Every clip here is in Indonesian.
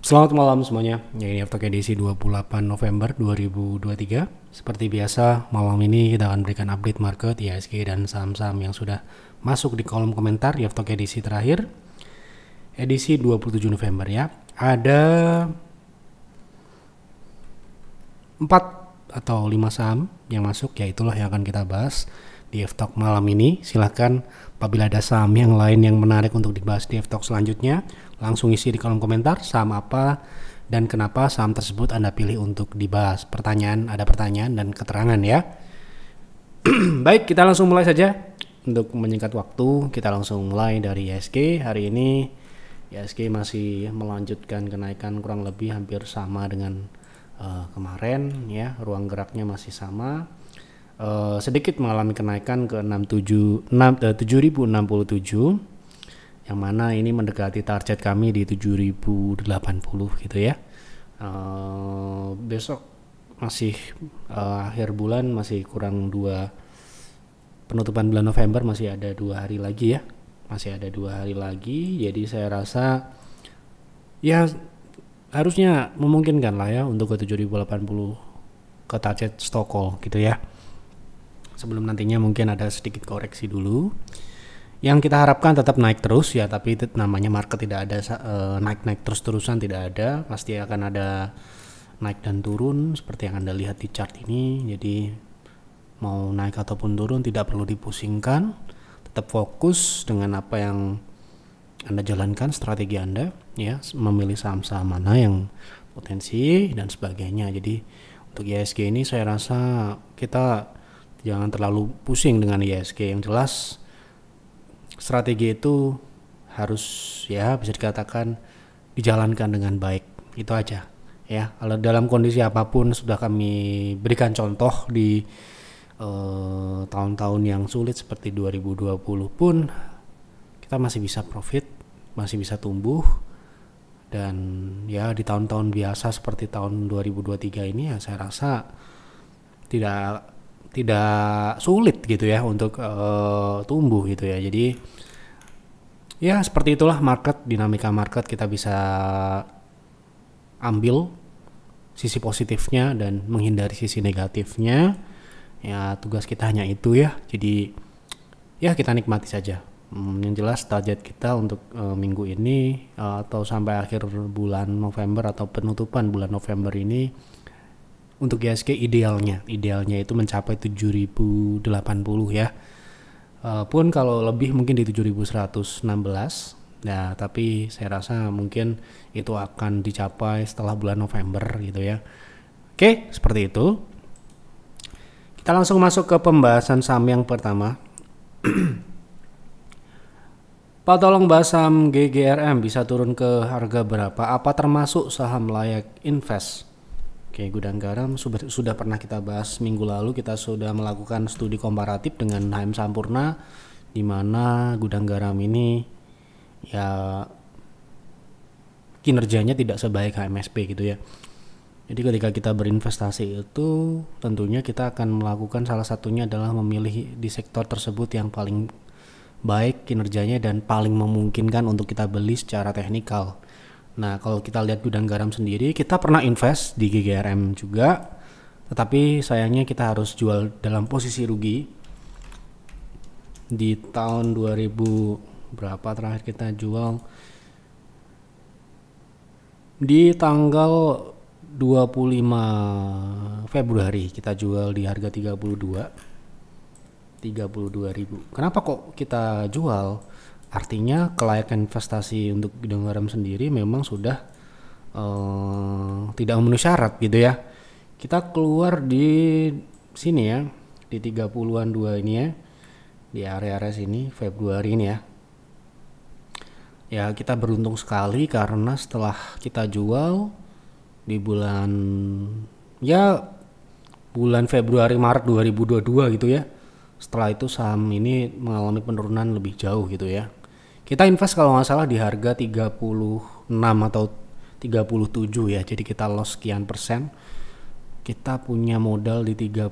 Selamat malam semuanya. Ya, ini After edisi 28 November 2023. Seperti biasa, malam ini kita akan berikan update market, IHSG dan saham-saham yang sudah masuk di kolom komentar di After edisi terakhir. Edisi 27 November ya. Ada 4 atau 5 saham yang masuk, yaitulah yang akan kita bahas di Talk malam ini. Silahkan apabila ada saham yang lain yang menarik untuk dibahas di Talk selanjutnya, langsung isi di kolom komentar saham apa dan kenapa saham tersebut Anda pilih untuk dibahas. Pertanyaan, ada pertanyaan dan keterangan ya. Baik, kita langsung mulai saja. Untuk menyingkat waktu, kita langsung mulai dari ISG. Hari ini ISG masih melanjutkan kenaikan kurang lebih hampir sama dengan uh, kemarin ya. Ruang geraknya masih sama Eh, sedikit mengalami kenaikan ke eh, puluh 7067 yang mana ini mendekati target kami di 7080 gitu ya. Uh, besok masih uh, akhir bulan masih kurang dua penutupan bulan November masih ada dua hari lagi ya masih ada dua hari lagi jadi saya rasa ya harusnya memungkinkan lah ya untuk ke 7080 ke target Stockholm gitu ya sebelum nantinya mungkin ada sedikit koreksi dulu. Yang kita harapkan tetap naik terus ya, tapi namanya market tidak ada eh, naik-naik terus-terusan tidak ada, pasti akan ada naik dan turun seperti yang Anda lihat di chart ini. Jadi mau naik ataupun turun tidak perlu dipusingkan, tetap fokus dengan apa yang Anda jalankan strategi Anda ya, memilih saham-saham mana yang potensi dan sebagainya. Jadi untuk ISG ini saya rasa kita jangan terlalu pusing dengan ISG yang jelas strategi itu harus ya bisa dikatakan dijalankan dengan baik itu aja ya kalau dalam kondisi apapun sudah kami berikan contoh di tahun eh, tahun-tahun yang sulit seperti 2020 pun kita masih bisa profit masih bisa tumbuh dan ya di tahun-tahun biasa seperti tahun 2023 ini ya saya rasa tidak tidak sulit gitu ya untuk uh, tumbuh gitu ya. Jadi ya seperti itulah market dinamika market kita bisa ambil sisi positifnya dan menghindari sisi negatifnya. Ya tugas kita hanya itu ya. Jadi ya kita nikmati saja. Hmm, yang jelas target kita untuk uh, minggu ini uh, atau sampai akhir bulan November atau penutupan bulan November ini untuk ISG idealnya idealnya itu mencapai 7080 ya e, pun kalau lebih mungkin di 7116 nah tapi saya rasa mungkin itu akan dicapai setelah bulan November gitu ya oke seperti itu kita langsung masuk ke pembahasan saham yang pertama Pak tolong bahas saham GGRM bisa turun ke harga berapa? Apa termasuk saham layak invest? Oke, gudang garam sudah pernah kita bahas minggu lalu. Kita sudah melakukan studi komparatif dengan HM Sampurna, di mana gudang garam ini ya kinerjanya tidak sebaik HMSP gitu ya. Jadi ketika kita berinvestasi itu tentunya kita akan melakukan salah satunya adalah memilih di sektor tersebut yang paling baik kinerjanya dan paling memungkinkan untuk kita beli secara teknikal. Nah, kalau kita lihat gudang garam sendiri, kita pernah invest di GGRM juga, tetapi sayangnya kita harus jual dalam posisi rugi di tahun 2000 berapa terakhir kita jual di tanggal 25 Februari kita jual di harga 32 32.000. Kenapa kok kita jual? Artinya kelayakan investasi untuk Gedung Garam sendiri memang sudah uh, tidak memenuhi syarat gitu ya. Kita keluar di sini ya, di 30-an dua ini ya, di area-area sini Februari ini ya. Ya kita beruntung sekali karena setelah kita jual di bulan ya bulan Februari Maret 2022 gitu ya. Setelah itu saham ini mengalami penurunan lebih jauh gitu ya. Kita invest kalau nggak salah di harga 36 atau 37 ya. Jadi kita loss sekian persen. Kita punya modal di 38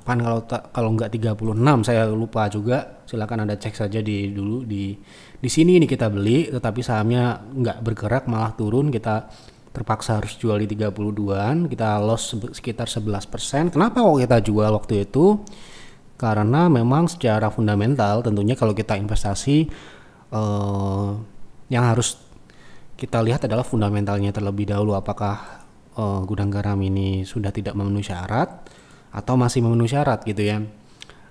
kalau tak kalau nggak 36 saya lupa juga. Silakan Anda cek saja di dulu di di sini ini kita beli tetapi sahamnya nggak bergerak malah turun kita terpaksa harus jual di 32-an, kita loss sekitar 11%. Kenapa kok kita jual waktu itu? Karena memang secara fundamental tentunya kalau kita investasi uh, yang harus kita lihat adalah fundamentalnya terlebih dahulu apakah uh, gudang garam ini sudah tidak memenuhi syarat atau masih memenuhi syarat gitu ya.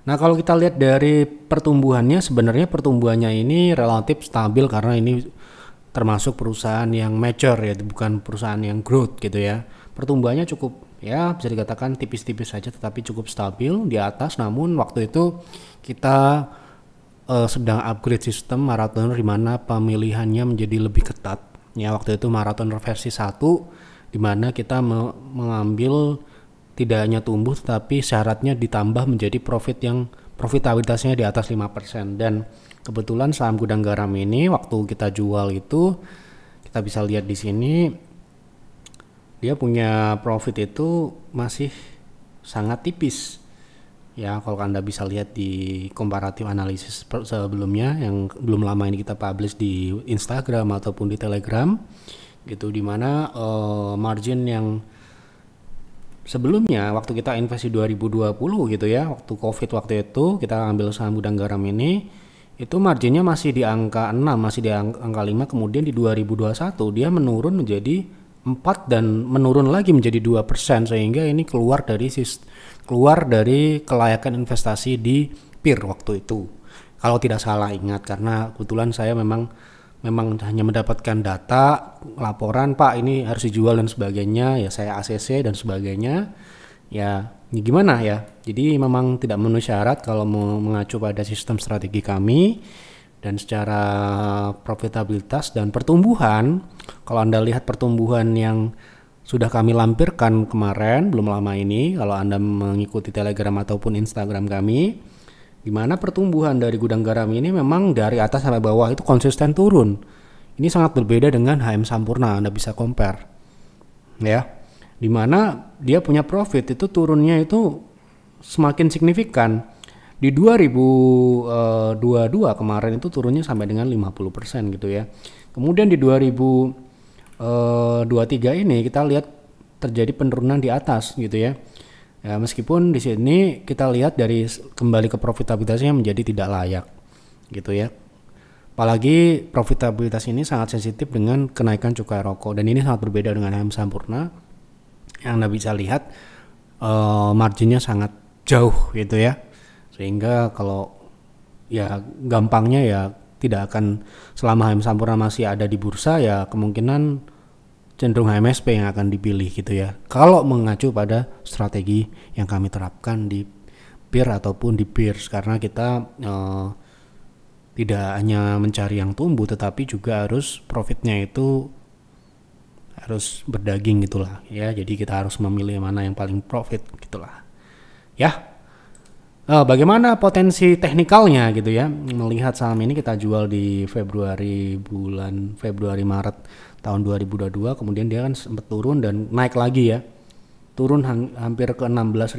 Nah kalau kita lihat dari pertumbuhannya sebenarnya pertumbuhannya ini relatif stabil karena ini termasuk perusahaan yang mature ya bukan perusahaan yang growth gitu ya. Pertumbuhannya cukup ya bisa dikatakan tipis-tipis saja tetapi cukup stabil di atas namun waktu itu kita uh, sedang upgrade sistem maraton di mana pemilihannya menjadi lebih ketat. Ya waktu itu maraton versi 1 di mana kita me mengambil tidak hanya tumbuh tetapi syaratnya ditambah menjadi profit yang profitabilitasnya di atas 5% dan kebetulan saham gudang garam ini waktu kita jual itu kita bisa lihat di sini dia punya profit itu masih sangat tipis ya kalau anda bisa lihat di komparatif analisis sebelumnya yang belum lama ini kita publish di Instagram ataupun di Telegram gitu dimana uh, eh, margin yang sebelumnya waktu kita invest di 2020 gitu ya waktu covid waktu itu kita ambil saham gudang garam ini itu marginnya masih di angka 6 masih di angka 5 kemudian di 2021 dia menurun menjadi 4 dan menurun lagi menjadi 2% sehingga ini keluar dari sistem keluar dari kelayakan investasi di PIR waktu itu. Kalau tidak salah ingat karena kebetulan saya memang memang hanya mendapatkan data, laporan, Pak ini harus dijual dan sebagainya, ya saya ACC dan sebagainya. Ya, ini ya gimana ya? Jadi memang tidak memenuhi syarat kalau mau mengacu pada sistem strategi kami dan secara profitabilitas dan pertumbuhan kalau Anda lihat pertumbuhan yang sudah kami lampirkan kemarin belum lama ini kalau Anda mengikuti Telegram ataupun Instagram kami di mana pertumbuhan dari gudang garam ini memang dari atas sampai bawah itu konsisten turun. Ini sangat berbeda dengan HM Sampurna, Anda bisa compare. Ya. Di mana dia punya profit itu turunnya itu semakin signifikan. Di 2022 eh, kemarin itu turunnya sampai dengan 50% gitu ya. Kemudian di 2000 Eh, dua tiga ini kita lihat terjadi penurunan di atas gitu ya. Ya, meskipun di sini kita lihat dari kembali ke profitabilitasnya menjadi tidak layak gitu ya. Apalagi profitabilitas ini sangat sensitif dengan kenaikan cukai rokok dan ini sangat berbeda dengan ayam sampurna yang Anda bisa lihat uh, marginnya sangat jauh gitu ya. Sehingga kalau ya gampangnya ya tidak akan selama HM Sampurna masih ada di bursa ya kemungkinan cenderung HMSP yang akan dipilih gitu ya. Kalau mengacu pada strategi yang kami terapkan di peer ataupun di peers karena kita eh, tidak hanya mencari yang tumbuh tetapi juga harus profitnya itu harus berdaging gitulah ya. Jadi kita harus memilih mana yang paling profit gitulah. Ya, uh, bagaimana potensi teknikalnya gitu ya melihat saham ini kita jual di Februari bulan Februari Maret tahun 2022 kemudian dia kan sempat turun dan naik lagi ya turun hang, hampir ke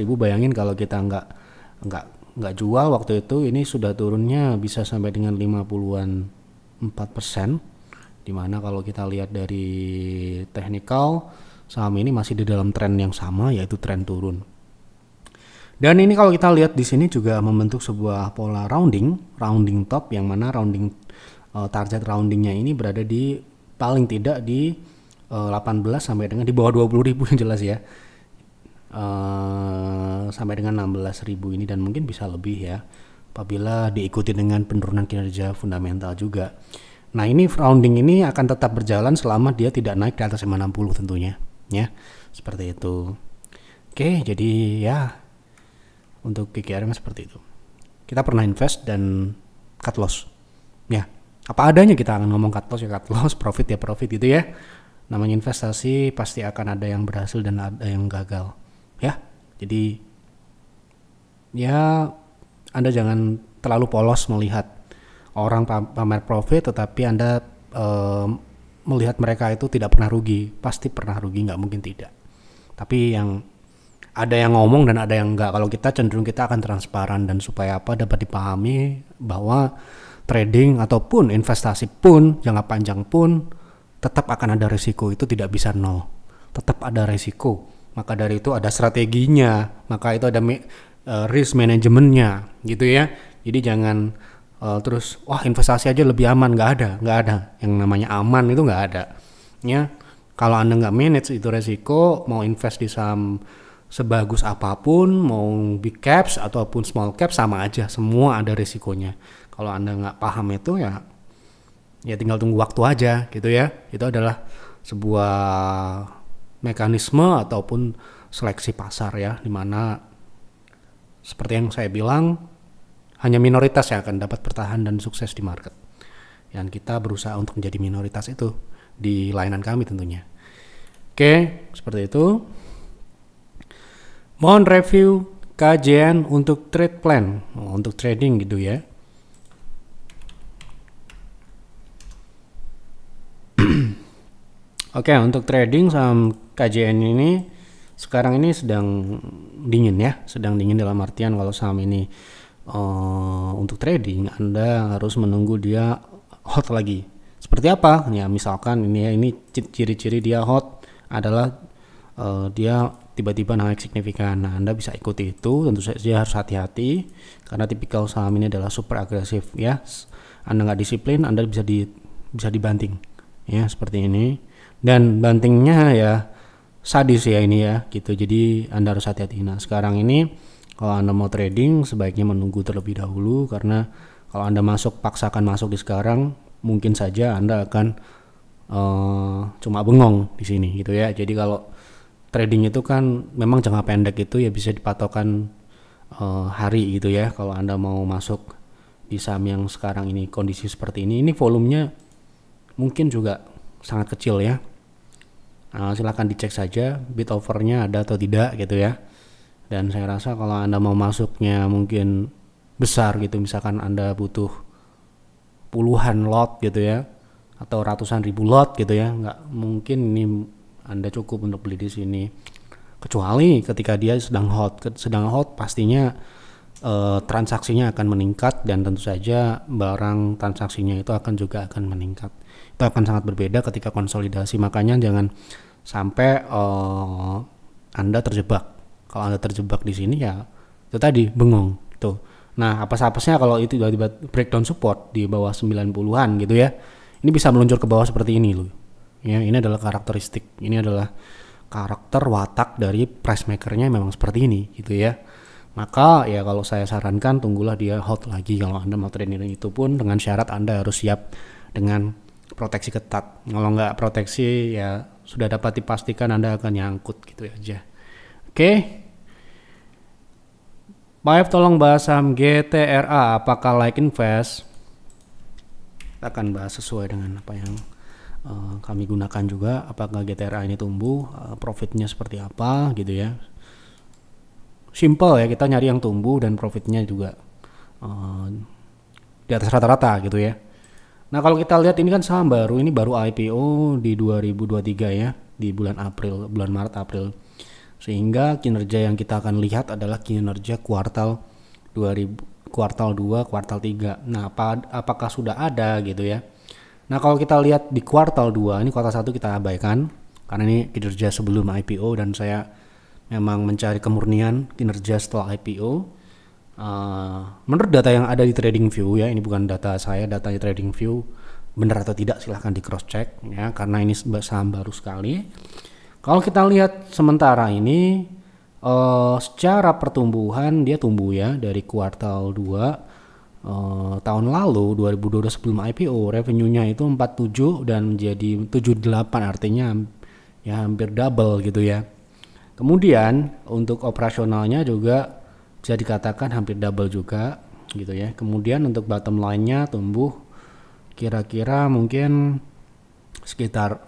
ribu bayangin kalau kita nggak nggak nggak jual waktu itu ini sudah turunnya bisa sampai dengan 50-an 4 persen dimana kalau kita lihat dari teknikal saham ini masih di dalam tren yang sama yaitu tren turun dan ini kalau kita lihat di sini juga membentuk sebuah pola rounding, rounding top yang mana rounding uh, target roundingnya ini berada di paling tidak di uh, eh, 18 sampai dengan di bawah ribu yang jelas ya. Eh, sampai dengan ribu ini dan mungkin bisa lebih ya apabila diikuti dengan penurunan kinerja fundamental juga. Nah, ini rounding ini akan tetap berjalan selama dia tidak naik ke atas 60 tentunya, ya. Seperti itu. Oke, jadi ya untuk KKR GGRM seperti itu kita pernah invest dan cut loss ya apa adanya kita akan ngomong cut loss ya cut loss profit ya profit gitu ya namanya investasi pasti akan ada yang berhasil dan ada yang gagal ya jadi ya anda jangan terlalu polos melihat orang pamer profit tetapi anda um, melihat mereka itu tidak pernah rugi pasti pernah rugi nggak mungkin tidak tapi yang ada yang ngomong dan ada yang enggak. Kalau kita cenderung kita akan transparan dan supaya apa dapat dipahami bahwa trading ataupun investasi pun jangka panjang pun tetap akan ada risiko itu tidak bisa nol. Tetap ada risiko. Maka dari itu ada strateginya, maka itu ada uh, risk manajemennya gitu ya. Jadi jangan uh, terus wah investasi aja lebih aman nggak ada nggak ada yang namanya aman itu nggak ada ya kalau anda nggak manage itu resiko mau invest di saham sebagus apapun mau big caps ataupun small caps, sama aja semua ada resikonya kalau anda nggak paham itu ya ya tinggal tunggu waktu aja gitu ya itu adalah sebuah mekanisme ataupun seleksi pasar ya dimana seperti yang saya bilang hanya minoritas yang akan dapat bertahan dan sukses di market Yang kita berusaha untuk menjadi minoritas itu di layanan kami tentunya oke seperti itu Mohon review kajian untuk trade plan, oh, untuk trading gitu ya. Oke, okay, untuk trading saham KJN ini sekarang ini sedang dingin ya, sedang dingin dalam artian kalau saham ini uh, untuk trading Anda harus menunggu dia hot lagi. Seperti apa? Ya, misalkan ini ini ciri-ciri dia hot adalah uh, dia tiba-tiba naik signifikan. Nah, Anda bisa ikuti itu, tentu saja harus hati-hati karena tipikal saham ini adalah super agresif ya. Anda nggak disiplin, Anda bisa di bisa dibanting ya seperti ini. Dan bantingnya ya sadis ya ini ya gitu. Jadi Anda harus hati-hati. Nah, sekarang ini kalau Anda mau trading sebaiknya menunggu terlebih dahulu karena kalau Anda masuk paksakan masuk di sekarang mungkin saja Anda akan uh, cuma bengong di sini gitu ya. Jadi kalau trading itu kan memang jangka pendek itu ya bisa dipatokan uh, hari gitu ya kalau Anda mau masuk di saham yang sekarang ini kondisi seperti ini ini volumenya mungkin juga sangat kecil ya uh, eh, silahkan dicek saja bit overnya ada atau tidak gitu ya dan saya rasa kalau Anda mau masuknya mungkin besar gitu misalkan Anda butuh puluhan lot gitu ya atau ratusan ribu lot gitu ya nggak mungkin ini anda cukup untuk beli di sini. Kecuali ketika dia sedang hot, sedang hot pastinya eh, transaksinya akan meningkat dan tentu saja barang transaksinya itu akan juga akan meningkat. Itu akan sangat berbeda ketika konsolidasi. Makanya jangan sampai eh, Anda terjebak. Kalau Anda terjebak di sini ya itu tadi bengong tuh. Gitu. Nah, apa apesnya kalau itu tiba-tiba breakdown support di bawah 90-an gitu ya. Ini bisa meluncur ke bawah seperti ini loh ya ini adalah karakteristik ini adalah karakter watak dari price makernya memang seperti ini gitu ya maka ya kalau saya sarankan tunggulah dia hot lagi kalau anda mau trading itu pun dengan syarat anda harus siap dengan proteksi ketat kalau nggak proteksi ya sudah dapat dipastikan anda akan nyangkut gitu aja oke okay. Pak tolong bahas saham GTRA apakah like invest kita akan bahas sesuai dengan apa yang Eh, kami gunakan juga apakah GTRA ini tumbuh eh, profitnya seperti apa gitu ya simple ya kita nyari yang tumbuh dan profitnya juga uh, di atas rata-rata gitu ya nah kalau kita lihat ini kan saham baru ini baru IPO di 2023 ya di bulan April bulan Maret April sehingga kinerja yang kita akan lihat adalah kinerja kuartal 2000 kuartal 2 kuartal 3 nah apa, apakah sudah ada gitu ya Nah kalau kita lihat di kuartal 2, ini kuartal 1 kita abaikan karena ini kinerja sebelum IPO dan saya memang mencari kemurnian kinerja setelah IPO. Uh, eh, menurut data yang ada di Trading View ya, ini bukan data saya, data di View benar atau tidak silahkan di cross check ya karena ini saham baru sekali. Kalau kita lihat sementara ini uh, secara pertumbuhan dia tumbuh ya dari kuartal 2 Eh, tahun lalu 2020 sebelum IPO revenue-nya itu 47 dan menjadi 78 artinya ya hampir double gitu ya. Kemudian untuk operasionalnya juga bisa dikatakan hampir double juga gitu ya. Kemudian untuk bottom line-nya tumbuh kira-kira mungkin sekitar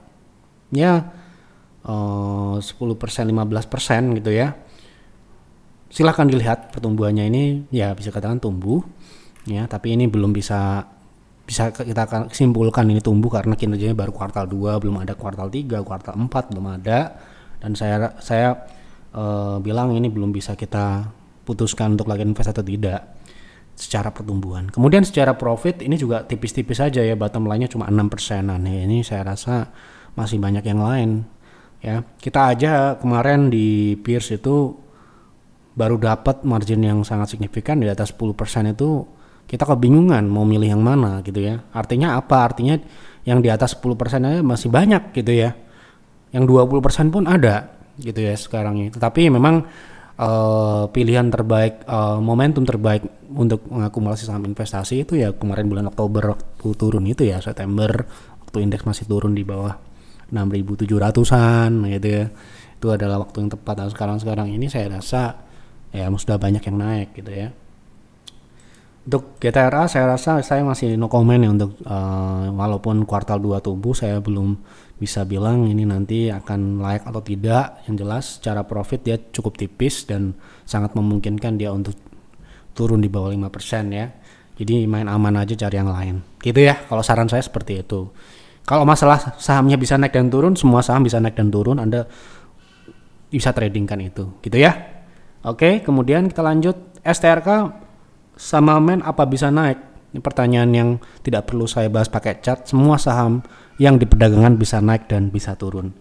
ya uh, 10% 15% gitu ya. Silahkan dilihat pertumbuhannya ini ya bisa katakan tumbuh ya tapi ini belum bisa bisa kita akan simpulkan ini tumbuh karena kinerjanya baru kuartal 2 belum ada kuartal 3 kuartal 4 belum ada dan saya saya uh, bilang ini belum bisa kita putuskan untuk lagi invest atau tidak secara pertumbuhan kemudian secara profit ini juga tipis-tipis saja ya bottom line-nya cuma 6 persenan ya ini saya rasa masih banyak yang lain ya kita aja kemarin di Pierce itu baru dapat margin yang sangat signifikan di atas 10% itu kita kebingungan mau milih yang mana gitu ya. Artinya apa? Artinya yang di atas 10% aja masih banyak gitu ya. Yang 20% persen pun ada gitu ya sekarang ini. Tetapi memang uh, pilihan terbaik, uh, momentum terbaik untuk mengakumulasi saham investasi itu ya kemarin bulan Oktober waktu turun itu ya, September waktu indeks masih turun di bawah 6.700-an gitu ya. Itu adalah waktu yang tepat. Nah, sekarang-sekarang ini saya rasa ya sudah banyak yang naik gitu ya untuk GTRA saya rasa saya masih no comment ya untuk uh, walaupun kuartal 2 tumbuh saya belum bisa bilang ini nanti akan layak atau tidak yang jelas secara profit dia cukup tipis dan sangat memungkinkan dia untuk turun di bawah 5% ya jadi main aman aja cari yang lain gitu ya kalau saran saya seperti itu kalau masalah sahamnya bisa naik dan turun semua saham bisa naik dan turun Anda bisa tradingkan itu gitu ya oke kemudian kita lanjut STRK sama men apa bisa naik? Ini pertanyaan yang tidak perlu saya bahas pakai chat. Semua saham yang di perdagangan bisa naik dan bisa turun.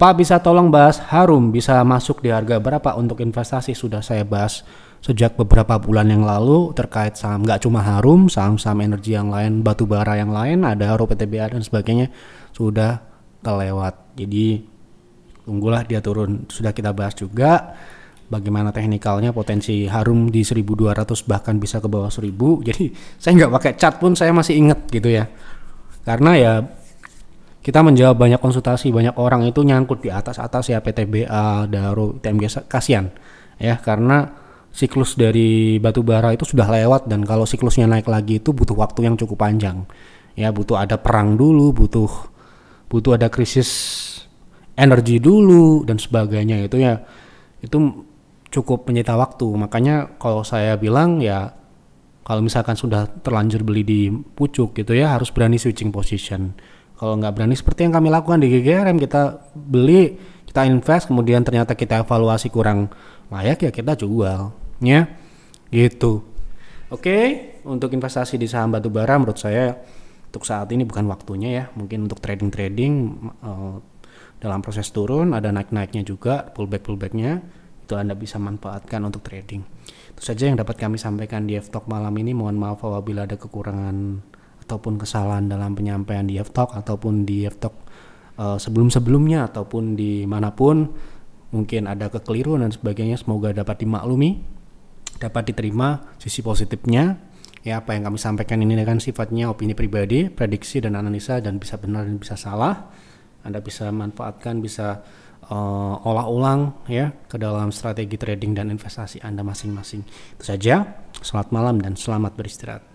Pak bisa tolong bahas Harum bisa masuk di harga berapa untuk investasi sudah saya bahas sejak beberapa bulan yang lalu terkait saham nggak cuma Harum saham-saham energi yang lain batu bara yang lain ada Harum PTBA dan sebagainya sudah kelewat jadi tunggulah dia turun sudah kita bahas juga bagaimana teknikalnya potensi harum di 1200 bahkan bisa ke bawah 1000 jadi saya nggak pakai cat pun saya masih inget gitu ya karena ya kita menjawab banyak konsultasi banyak orang itu nyangkut di atas atas ya PTBA Daru TMG kasihan ya karena siklus dari batu bara itu sudah lewat dan kalau siklusnya naik lagi itu butuh waktu yang cukup panjang ya butuh ada perang dulu butuh butuh ada krisis energi dulu dan sebagainya itu ya itu cukup menyita waktu. Makanya kalau saya bilang ya kalau misalkan sudah terlanjur beli di pucuk gitu ya harus berani switching position. Kalau nggak berani seperti yang kami lakukan di GGRM kita beli, kita invest, kemudian ternyata kita evaluasi kurang layak ya kita jual, ya gitu. Oke, untuk investasi di saham batubara menurut saya untuk saat ini bukan waktunya ya. Mungkin untuk trading-trading uh, dalam proses turun ada naik-naiknya juga, pullback-pullbacknya itu Anda bisa manfaatkan untuk trading. Itu saja yang dapat kami sampaikan di F-Talk malam ini. Mohon maaf apabila ada kekurangan ataupun kesalahan dalam penyampaian di F-Talk ataupun di F-Talk uh, eh, sebelum-sebelumnya ataupun di manapun mungkin ada kekeliruan dan sebagainya semoga dapat dimaklumi dapat diterima sisi positifnya ya apa yang kami sampaikan ini kan sifatnya opini pribadi prediksi dan analisa dan bisa benar dan bisa salah Anda bisa manfaatkan bisa uh, olah ulang ya ke dalam strategi trading dan investasi Anda masing-masing. Itu saja. Selamat malam dan selamat beristirahat.